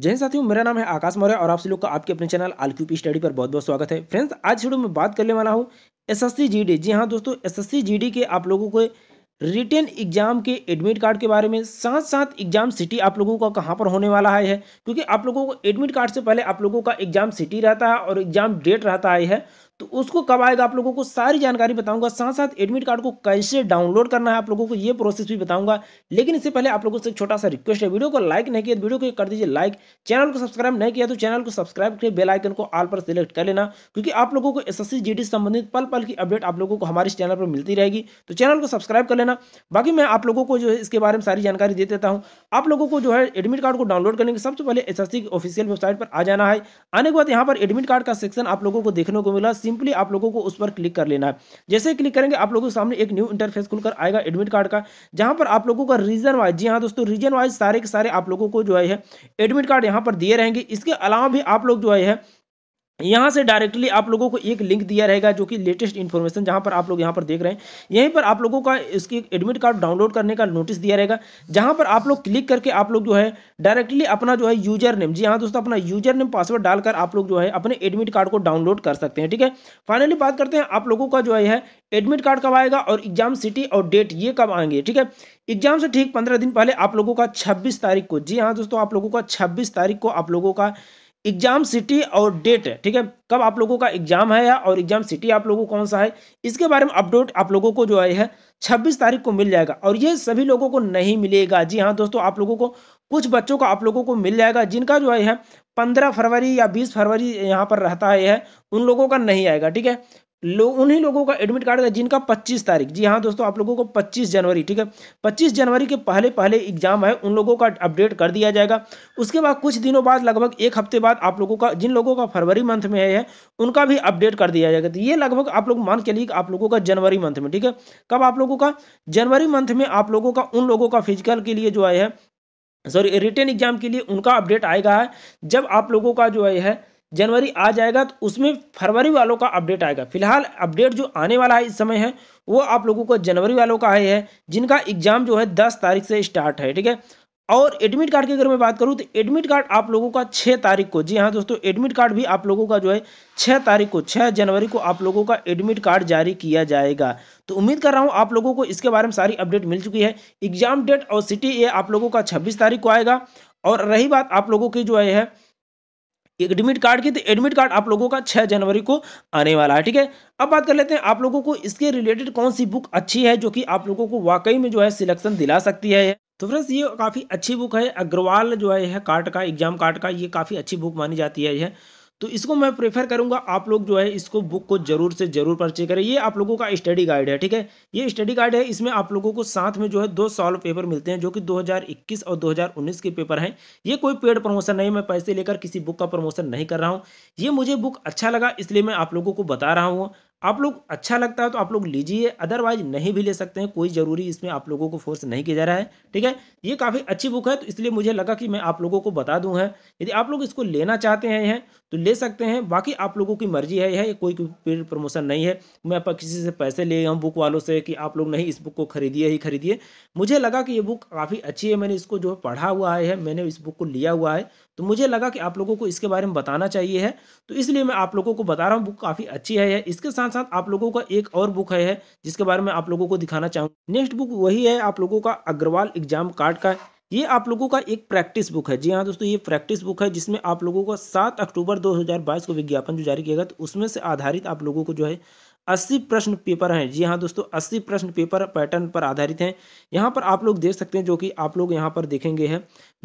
जय हिंद साथियों मेरा नाम है आकाश मौर्य और आप सभी लोग का आपके अपने चैनल आल स्टडी पर बहुत बहुत स्वागत है फ्रेंड्स आज वीडियो में बात करने वाला हूँ एस एस जी हाँ दोस्तों एस एस के आप लोगों को रिटर्न एग्जाम के एडमिट कार्ड के बारे में साथ साथ एग्जाम सिटी आप लोगों का कहाँ पर होने वाला है क्योंकि आप लोगों को एडमिट कार्ड से पहले आप लोगों का एग्जाम सिटी रहता है और एग्जाम डेट रहता है तो उसको कब आएगा आप लोगों को सारी जानकारी बताऊंगा साथ साथ एडमिट कार्ड को कैसे डाउनलोड करना है आप लोगों को ये प्रोसेस भी बताऊंगा लेकिन इससे पहले आप लोगों से एक छोटा सा रिक्वेस्ट है वीडियो को लाइक नहीं किया तो वीडियो को कर दीजिए लाइक चैनल को सब्सक्राइब नहीं किया तो चैनल को सब्सक्राइब करके बेलाइकन को आल पर सिलेक्ट कर लेना क्योंकि आप लोगों को एस एस संबंधित पल पल की अपडेट आप लोगों को हमारे चैनल पर मिलती रहेगी तो चैनल को सब्सक्राइब कर लेना बाकी मैं आप लोगों को जो है इसके बारे में सारी जानकारी दे देता हूँ आप लोगों को जो है एडमिट कार्ड को डाउनलोड करने के सबसे पहले एस की ऑफिशियल वेबसाइट पर आ जाना है आने के बाद यहाँ पर एडमिट कार्ड का सेक्शन आप लोगों को देखने को मिला सिंपली आप लोगों को उस पर क्लिक कर लेना है जैसे क्लिक करेंगे आप लोगों के सामने एक न्यू इंटरफेस खुलकर आएगा एडमिट कार्ड का जहां पर आप लोगों का रीजन वाइज जी हाँ दोस्तों रीजन वाइज सारे के सारे आप लोगों को जो है एडमिट कार्ड यहाँ पर दिए रहेंगे इसके अलावा भी आप लोग जो है यहाँ से डायरेक्टली आप लोगों को एक लिंक दिया रहेगा जो कि लेटेस्ट इन्फॉर्मेशन जहाँ पर आप लोग यहाँ पर देख रहे हैं यहीं पर आप लोगों का इसकी एडमिट कार्ड डाउनलोड करने का नोटिस दिया रहेगा जहाँ पर आप लोग क्लिक करके आप लोग जो है डायरेक्टली अपना जो है यूजर नेम जी हाँ दोस्तों अपना यूजर नेम पासवर्ड डालकर आप लोग जो है अपने एडमिट कार्ड को डाउनलोड कर सकते हैं ठीक है फाइनली बात करते हैं आप लोगों का जो है एडमिट कार्ड कब आएगा और एग्जाम सिटी और डेट ये कब आएंगे ठीक है एग्जाम से ठीक पंद्रह दिन पहले आप लोगों का छब्बीस तारीख को जी हाँ दोस्तों आप लोगों का छब्बीस तारीख को आप लोगों का एग्जाम सिटी और डेट ठीक है कब आप लोगों का एग्जाम है या और एग्जाम सिटी आप लोगों कौन सा है इसके बारे में अपडेट आप लोगों को जो है छब्बीस तारीख को मिल जाएगा और ये सभी लोगों को नहीं मिलेगा जी हाँ दोस्तों आप लोगों को कुछ बच्चों का आप लोगों को मिल जाएगा जिनका जो है पंद्रह फरवरी या बीस फरवरी यहाँ पर रहता है यह उन लोगों का नहीं आएगा ठीक है लो उन्हीं लोगों का एडमिट कार्ड था जिनका 25 तारीख जी हाँ दोस्तों आप लोगों को 25 जनवरी ठीक है 25 जनवरी के पहले पहले एग्जाम है उन लोगों का अपडेट कर दिया जाएगा उसके बाद कुछ दिनों बाद लगभग एक हफ्ते बाद आप लोगों का जिन लोगों का फरवरी मंथ में है उनका भी अपडेट कर दिया जाएगा तो ये लगभग आप लोग मान के लिए आप लोगों का जनवरी मंथ में ठीक है कब आप लोगों का जनवरी मंथ में आप लोगों का उन लोगों का फिजिकल के लिए जो आया है सॉरी रिटर्न एग्जाम के लिए उनका अपडेट आएगा है जब आप लोगों का जो है जनवरी आ जाएगा तो उसमें फरवरी वालों का अपडेट आएगा फिलहाल अपडेट जो आने वाला है इस समय है वो आप लोगों को जनवरी वालों का है, जिनका एग्जाम जो है दस तारीख से स्टार्ट है ठीक है और एडमिट कार्ड की अगर मैं बात करूं तो एडमिट कार्ड आप लोगों का छः तारीख को जी हाँ दोस्तों एडमिट कार्ड भी आप लोगों का जो है छः तारीख को छः जनवरी को आप लोगों का एडमिट कार्ड जारी किया जाएगा तो उम्मीद कर रहा हूं आप लोगों को इसके बारे में सारी अपडेट मिल चुकी है एग्जाम डेट और सिटी ये आप लोगों का छब्बीस तारीख को आएगा और रही बात आप लोगों की जो है एडमिट कार्ड की तो एडमिट कार्ड आप लोगों का छः जनवरी को आने वाला है ठीक है अब बात कर लेते हैं आप लोगों को इसके रिलेटेड कौन सी बुक अच्छी है जो कि आप लोगों को वाकई में जो है सिलेक्शन दिला सकती है तो फ्रेंड्स ये काफ़ी अच्छी बुक है अग्रवाल जो है यह कार्ड का एग्जाम कार्ड का ये काफ़ी अच्छी बुक मानी जाती है यह तो इसको मैं प्रेफर करूंगा आप लोग जो है इसको बुक को जरूर से जरूर परचेज करें ये आप लोगों का स्टडी गाइड है ठीक है ये स्टडी गाइड है इसमें आप लोगों को साथ में जो है दो सॉल्व पेपर मिलते हैं जो कि 2021 और 2019 के पेपर हैं ये कोई पेड प्रमोशन नहीं मैं पैसे लेकर किसी बुक का प्रमोशन नहीं कर रहा हूँ ये मुझे बुक अच्छा लगा इसलिए मैं आप लोगों को बता रहा हूँ आप लोग अच्छा लगता है तो आप लोग लीजिए अदरवाइज नहीं भी ले सकते हैं कोई ज़रूरी इसमें आप लोगों को फोर्स नहीं किया जा रहा है ठीक है ये काफ़ी अच्छी बुक है तो इसलिए मुझे लगा कि मैं आप लोगों को बता दूं है यदि आप लोग इसको लेना चाहते हैं तो ले सकते हैं बाकी आप लोगों की मर्जी है यह कोई प्रमोशन नहीं है मैं आप किसी से पैसे ले हूँ बुक वालों से कि आप लोग नहीं इस बुक को खरीदिए ही खरीदिए मुझे लगा कि ये बुक काफ़ी अच्छी है मैंने इसको जो पढ़ा हुआ है मैंने इस बुक को लिया हुआ है तो मुझे लगा कि आप लोगों को इसके बारे में बताना चाहिए है तो इसलिए मैं आप लोगों को बता रहा हूँ बुक काफ़ी अच्छी है इसके साथ साथ साथ आप लोगों का एक और बुक है जिसके बारे में आप लोगों को दिखाना चाहूँगा नेक्स्ट बुक वही है आप लोगों का अग्रवाल एग्जाम कार्ड का ये आप लोगों का एक प्रैक्टिस बुक है जी हाँ दोस्तों ये प्रैक्टिस बुक है जिसमें आप लोगों का सात अक्टूबर 2022 को विज्ञापन जो जारी किया गया तो उसमें से आधारित आप लोगों को जो है अस्सी प्रश्न पेपर हैं जी हाँ दोस्तों अस्सी प्रश्न पेपर पैटर्न पर आधारित हैं यहाँ पर आप लोग देख सकते हैं जो कि आप लोग यहाँ पर देखेंगे हैं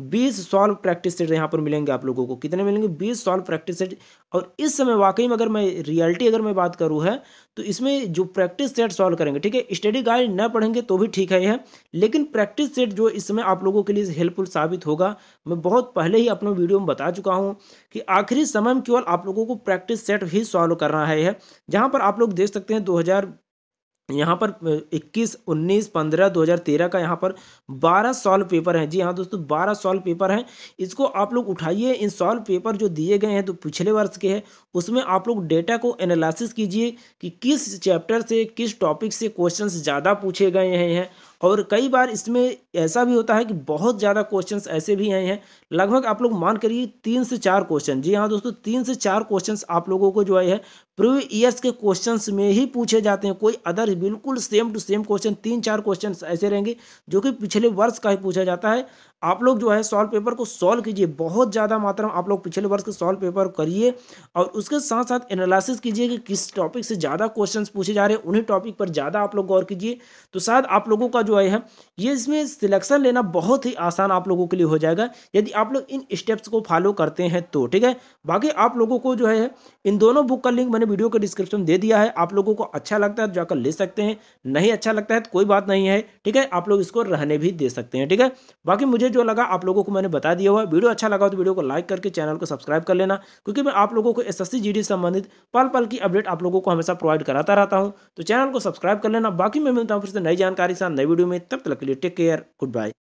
बीस सॉल्व प्रैक्टिस सेट यहाँ पर मिलेंगे आप लोगों को कितने मिलेंगे बीस सॉल्व प्रैक्टिस सेट और इस समय वाकई में अगर मैं रियलिटी अगर मैं बात करूँ है तो इसमें जो प्रैक्टिस सेट सॉल्व करेंगे ठीक है स्टडी गाइड न पढ़ेंगे तो भी ठीक है यह लेकिन प्रैक्टिस सेट जो इस समय आप लोगों के लिए हेल्पफुल साबित होगा मैं बहुत पहले ही अपने वीडियो में बता चुका हूँ कि आखिरी समय में केवल आप लोगों को प्रैक्टिस सेट ही सॉल्व करना है जहाँ पर आप लोग देख सकते हैं 2000 यहाँ पर 21, 19, 15, 2013 का यहाँ पर 12 सॉल्व पेपर हैं जी हाँ दोस्तों 12 सॉल्व पेपर हैं इसको आप लोग उठाइए इन सॉल्व पेपर जो दिए गए हैं तो पिछले वर्ष के हैं उसमें आप लोग डेटा को एनालिसिस कीजिए कि किस चैप्टर से किस टॉपिक से क्वेश्चंस ज़्यादा पूछे गए हैं और कई बार इसमें ऐसा भी होता है कि बहुत ज़्यादा क्वेश्चंस ऐसे भी आए हैं लगभग आप लोग मान करिए तीन से चार क्वेश्चन जी हाँ दोस्तों तीन से चार क्वेश्चंस आप लोगों को जो है प्रीवियस ईयर्स के क्वेश्चंस में ही पूछे जाते हैं कोई अदर बिल्कुल सेम टू सेम क्वेश्चन तीन चार क्वेश्चन ऐसे रहेंगे जो कि पिछले वर्ष का ही पूछा जाता है आप लोग जो है सॉल्व पेपर को सॉल्व कीजिए बहुत ज़्यादा मात्रा में आप लोग पिछले वर्ष के सॉल्व पेपर करिए और उसके साथ साथ एनालिसिस कीजिए कि किस टॉपिक से ज़्यादा क्वेश्चंस पूछे जा रहे हैं उन्हीं टॉपिक पर ज़्यादा आप लोग गौर कीजिए तो शायद आप लोगों का जो है ये इसमें सिलेक्शन लेना बहुत ही आसान आप लोगों के लिए हो जाएगा यदि आप लोग इन स्टेप्स को फॉलो करते हैं तो ठीक है बाकी आप लोगों को जो है इन दोनों बुक का लिंक मैंने वीडियो के डिस्क्रिप्शन दे दिया है आप लोगों को अच्छा लगता है तो जाकर ले सकते हैं नहीं अच्छा लगता है तो कोई बात नहीं है ठीक है आप लोग इसको रहने भी दे सकते हैं ठीक है बाकी मुझे जो लगा आप लोगों को मैंने बता दिया हुआ वीडियो अच्छा लगा तो वीडियो को लाइक करके चैनल को सब्सक्राइब कर लेना क्योंकि मैं आप लोगों को एस एस e संबंधित पल पल की अपडेट आप लोगों को हमेशा प्रोवाइड कराता रहता हूँ तो चैनल को सब्सक्राइब कर लेना बाकी मैं मिलता हूँ फिर से नई जानकारी के साथ नई वीडियो में तब तक के लिए टेक केयर गुड बाय